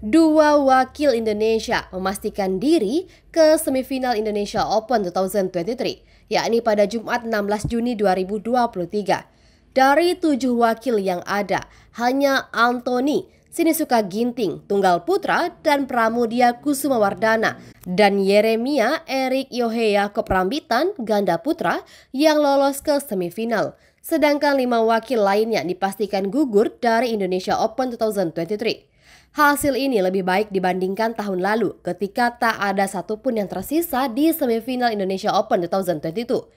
dua wakil Indonesia memastikan diri ke semifinal Indonesia Open 2023, yakni pada Jumat 16 Juni 2023. Dari tujuh wakil yang ada, hanya Anthony Sinisuka Ginting, Tunggal Putra, dan Pramudia Kusuma Wardana, dan Yeremia Erik Yoheya Koprambitan, Ganda Putra, yang lolos ke semifinal. Sedangkan lima wakil lainnya dipastikan gugur dari Indonesia Open 2023. Hasil ini lebih baik dibandingkan tahun lalu ketika tak ada satupun yang tersisa di semifinal Indonesia Open 2022.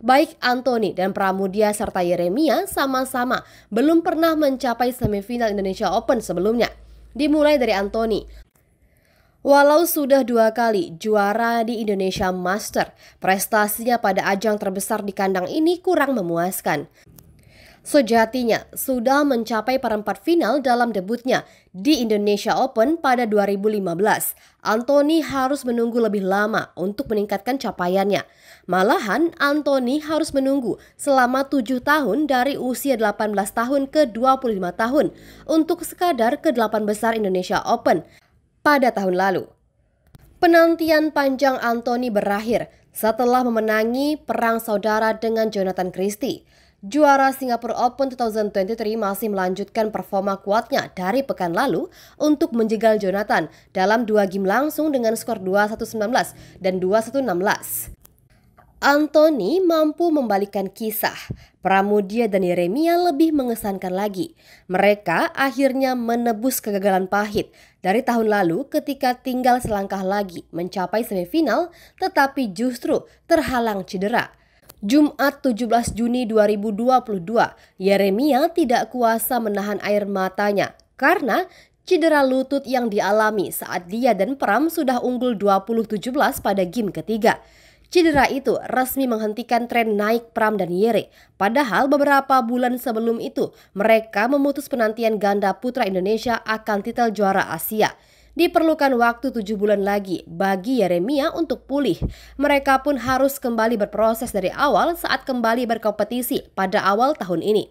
Baik Anthony dan Pramudia serta Yeremia sama-sama belum pernah mencapai semifinal Indonesia Open sebelumnya. Dimulai dari Anthony. Walau sudah dua kali juara di Indonesia Master, prestasinya pada ajang terbesar di kandang ini kurang memuaskan sejatinya sudah mencapai perempat final dalam debutnya di Indonesia Open pada 2015. Anthony harus menunggu lebih lama untuk meningkatkan capaiannya. Malahan, Anthony harus menunggu selama tujuh tahun dari usia 18 tahun ke 25 tahun untuk sekadar ke-8 besar Indonesia Open pada tahun lalu. Penantian panjang Anthony berakhir setelah memenangi perang saudara dengan Jonathan Christie. Juara Singapura Open 2023 masih melanjutkan performa kuatnya dari pekan lalu untuk menjegal Jonathan dalam dua game langsung dengan skor 2-1-19 dan 2-1-16. Anthony mampu membalikkan kisah. Pramudia dan Yeremia lebih mengesankan lagi. Mereka akhirnya menebus kegagalan pahit dari tahun lalu ketika tinggal selangkah lagi mencapai semifinal tetapi justru terhalang cedera. Jumat 17 Juni 2022, Yeremia tidak kuasa menahan air matanya karena cedera lutut yang dialami saat dia dan Pram sudah unggul 2017 pada game ketiga. Cedera itu resmi menghentikan tren naik Pram dan Yere. Padahal beberapa bulan sebelum itu, mereka memutus penantian ganda putra Indonesia akan titel juara Asia. Diperlukan waktu tujuh bulan lagi bagi Yeremia untuk pulih. Mereka pun harus kembali berproses dari awal saat kembali berkompetisi pada awal tahun ini.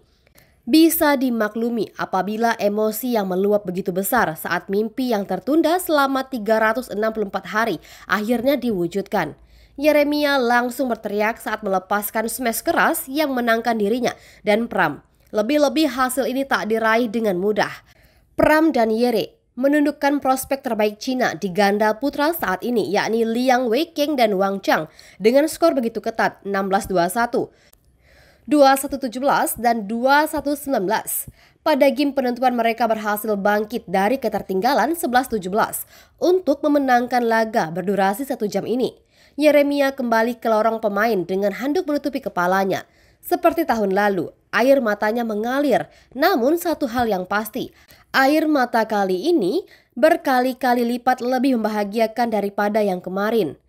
Bisa dimaklumi apabila emosi yang meluap begitu besar saat mimpi yang tertunda selama 364 hari akhirnya diwujudkan. Yeremia langsung berteriak saat melepaskan smash keras yang menangkan dirinya dan Pram. Lebih-lebih hasil ini tak diraih dengan mudah. Pram dan Yere menundukkan prospek terbaik Cina di ganda putra saat ini yakni Liang Weiqing dan Wang Chang dengan skor begitu ketat 16-21, 21-17 dan 21-19. Pada game penentuan mereka berhasil bangkit dari ketertinggalan 11-17 untuk memenangkan laga berdurasi satu jam ini. Yeremia kembali ke lorong pemain dengan handuk menutupi kepalanya. Seperti tahun lalu, air matanya mengalir. Namun satu hal yang pasti, air mata kali ini berkali-kali lipat lebih membahagiakan daripada yang kemarin.